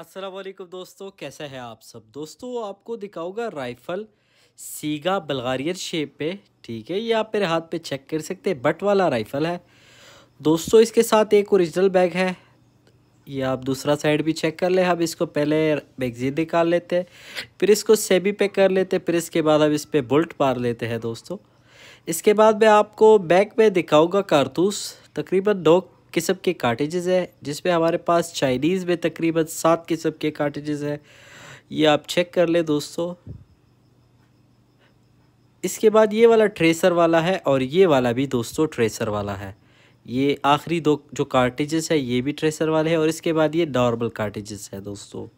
असलम दोस्तों कैसे हैं आप सब दोस्तों आपको दिखाऊंगा राइफ़ल सीगा बल्गारियन शेप पे ठीक है ये आप मेरे हाथ पे चेक कर सकते हैं बट वाला राइफ़ल है दोस्तों इसके साथ एक ओरिजिनल बैग है ये आप दूसरा साइड भी चेक कर ले अब इसको पहले मैगजीन निकाल लेते हैं फिर इसको सेबी पे कर लेते हैं फिर इसके बाद अब इस पर बुलट मार लेते हैं दोस्तों इसके बाद मैं आपको बैग में दिखाऊँगा कारतूस तकरीबन दो किस्म के काटेजेस है जिस हमारे पास चाइनीज़ में तकरीबन सात किस्म के काटेजेस हैं ये आप चेक कर लें दोस्तों इसके बाद ये वाला ट्रेसर वाला है और ये वाला भी दोस्तों ट्रेसर वाला है ये आखिरी दो जो कार्टेजेस है ये भी ट्रेसर वाले हैं और इसके बाद ये नॉर्मल कार्टेजेस है दोस्तों